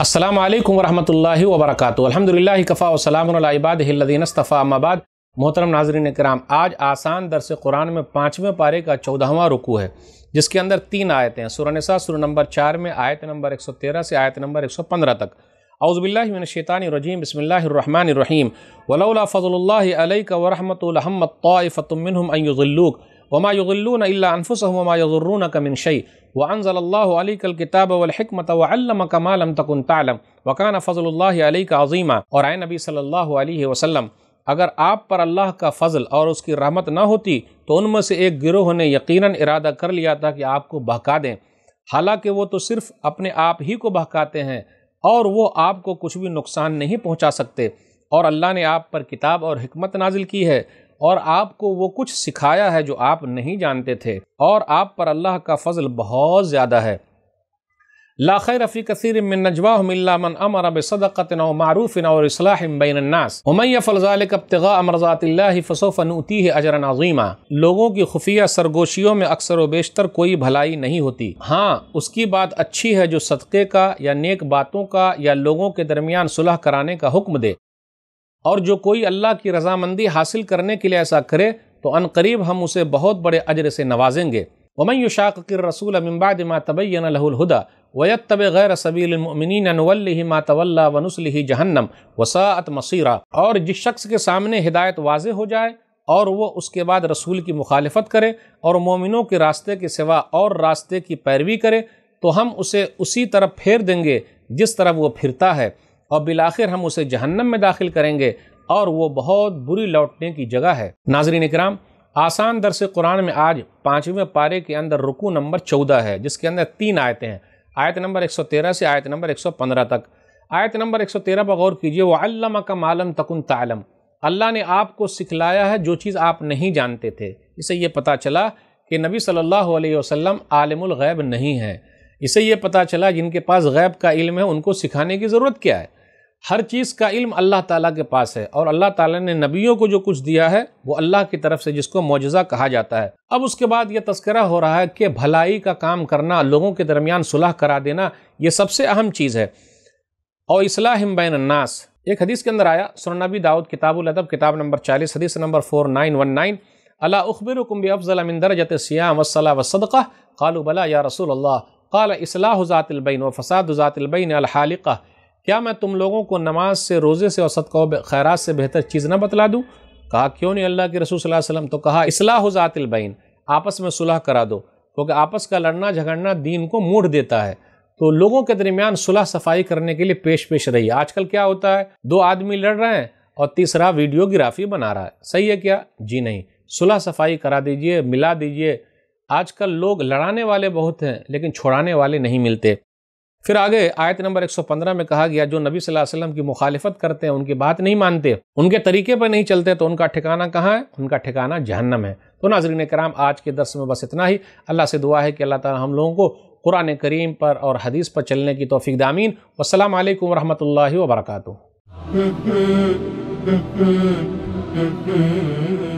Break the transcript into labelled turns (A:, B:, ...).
A: असलम वरहमल वबरक अलहमदिल्ला कफ़ा सलाम इबाद वसलामबादीनस्तफ़ा अम्माबाद मोहतरम नाजरीन कराम आज आसान दरस कुरान में पाँचवें पारे का चौदहवा रुकू है जिसके अंदर तीन आयतें हैं सुरनसा सुर नंबर चार में आयत नंबर एक सौ तेरह से आयत नंबर एक सौ पंद्रह तक अउज़बिल्लाशैतानरजीम बसमीम वलौला फ़ज़ल वरहमत फ़तमिनज़ुल्लूक वमा युगल्लून अनफुसमा यजुर्रून कमिन शई व अनज़ल किताब वलहमत वल्लम कमालम तकन तालम वकान फ़ज़ल अली का अजीमा और आय नबी सल्ला वसम अगर आप पर अल्लाह का फ़ज़ल और उसकी रहमत ना होती तो उनमें से एक गिरोह ने यकीनन इरादा कर लिया था कि आपको बहका दें हालांकि वो तो सिर्फ़ अपने आप ही को बहकाते हैं और वो आपको कुछ भी नुकसान नहीं पहुंचा सकते और अल्लाह ने आप पर किताब और हमत नाजिल की है और आपको वो कुछ सिखाया है जो आप नहीं जानते थे और आप पर अल्लाह का फजल बहुत ज़्यादा है लाखैर रफ़ी कसर मिन नजवामिल्लामन अमर बसदक़तन मारूफ़िन और इसलाहबैनन्नास हमै फ़लज़ालकबतगा अमरज़ातिल्लाह फ़सोफ़नूती है अजर नज़ीमा लोगों की खुफिया सरगोशियों में अक्सर व बेशतर कोई भलाई नहीं होती हाँ उसकी बात अच्छी है जो सदक़े का या नेक बातों का या लोगों के दरमियान सुलह कराने का हुक्म दे और जो कोई अल्लाह की रजामंदी हासिल करने के लिए ऐसा करे तो करीब हम उसे बहुत बड़े अजर से नवाजेंगे वमन शाकिर रसूल अम्बाद मा तबैन लहुलहुदा वयत तब गैर सबीमिन अनवल्ल मा तवल्ला ही जहन्नम वसात मसीरा और जिस शख्स के सामने हिदायत वाज हो जाए और वह उसके बाद रसूल की मुखालफत करे और मोमिनों के रास्ते के सिवा और रास्ते की पैरवी करे तो हम उसे उसी तरफ फेर देंगे जिस तरफ वह फिरता है और बिलाखिर हम उसे जहन्नम में दाखिल करेंगे और वो बहुत बुरी लौटने की जगह है नाजरीन कराम आसान दरस कुरान में आज पाँचवें पारे के अंदर रुकू नंबर चौदह है जिसके अंदर तीन आयतें हैं आयत नंबर 113 से आयत नंबर 115 तक आयत नंबर 113 पर गौर कीजिए वल्लम का मालम तकन तालम अल्लाह ने आपको सिखलाया है जो चीज़ आप नहीं जानते थे इसे ये पता चला कि नबी सल्लल्लाहु अलैहि वसल्लम आलमुल गैब नहीं है इसे ये पता चला जिनके पास गैब का इल्म है उनको सिखाने की ज़रूरत क्या है हर चीज़ का इल्म अल्लाह ताला के पास है और अल्लाह ताला ने नबियों को जो कुछ दिया है वो अल्लाह की तरफ से जिसको मुजज़ा कहा जाता है अब उसके बाद ये तस्करा हो रहा है कि भलाई का काम करना लोगों के दरमियान सुलह करा देना ये सबसे अहम चीज़ है और इसलाम बैन अन्नास एक हदीस के अंदर आया नबी दाऊद किताबुलदब किताब नंबर चालीस हदीस number four nine one nine अला उखबिर कुम्बी जत सियाम वसला वसदक़ा कालू बला या रसूल अल्लाह काल इसलाह ज़ातिलबैन व फ़साद ज़ातिलबैन अलहालिका क्या मैं तुम लोगों को नमाज से रोज़े से और सदका खैरात से बेहतर चीज़ ना बतला दूँ कहा क्यों नहीं अल्लाह के रसूल वसल्लम तो कहा इसलाह ज़ातिलबैन आपस में सुलह करा दो क्योंकि तो आपस का लड़ना झगड़ना दीन को मूड देता है तो लोगों के दरमियान सुलह सफाई करने के लिए पेश पेश रही आजकल क्या होता है दो आदमी लड़ रहे हैं और तीसरा वीडियोग्राफी बना रहा है सही है क्या जी नहीं सुलह सफाई करा दीजिए मिला दीजिए आजकल लोग लड़ाने वाले बहुत हैं लेकिन छोड़ाने वाले नहीं मिलते फिर आगे आयत नंबर 115 में कहा गया जो नबी सल्लल्लाहु अलैहि वसल्लम की मुखालिफत करते हैं उनकी बात नहीं मानते उनके तरीके पर नहीं चलते तो उनका ठिकाना कहाँ है उनका ठिकाना जहन्नम है तो नाजरीन कराम आज के दर्स में बस इतना ही अल्लाह से दुआ है कि अल्लाह ताला हम लोगों को कुरान करीम पर और हदीस पर चलने की तोफ़ी दामीन वसलम वरहमल वर्का